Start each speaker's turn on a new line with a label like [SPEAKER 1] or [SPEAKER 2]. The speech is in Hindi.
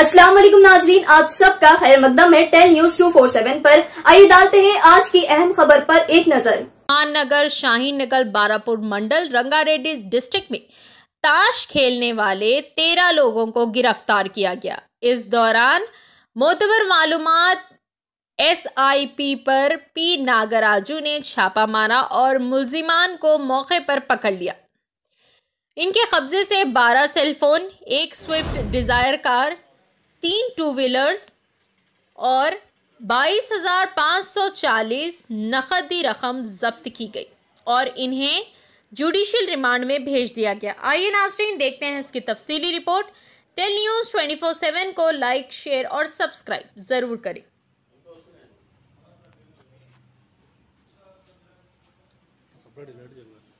[SPEAKER 1] अस्सलाम वालेकुम नाजरीन आप सबका खैर मकदम है tel news two four seven पर आइए डालते हैं आज की अहम खबर पर
[SPEAKER 2] एक नजर महानगर नगर शाहीन नगर बारापुर मंडल रंगारेड्डी डिस्ट्रिक्ट में ताश खेलने वाले तेरह लोगों को गिरफ्तार किया गया इस दौरान मोतबर मालूम एस आई पी पर पी नागराजू ने छापा मारा और मुलजिमान को मौके पर पकड़ लिया इनके कब्जे से 12 सेलफोन एक स्विफ्ट डिज़ायर कार तीन टू व्हीलर्स और चालीस नकदी रकम जब्त की गई और इन्हें जुडिशल रिमांड में भेज दिया गया आइए नाजरीन देखते हैं इसकी तफसीली report tel news twenty four seven को लाइक शेयर और सब्सक्राइब ज़रूर करें
[SPEAKER 3] लड़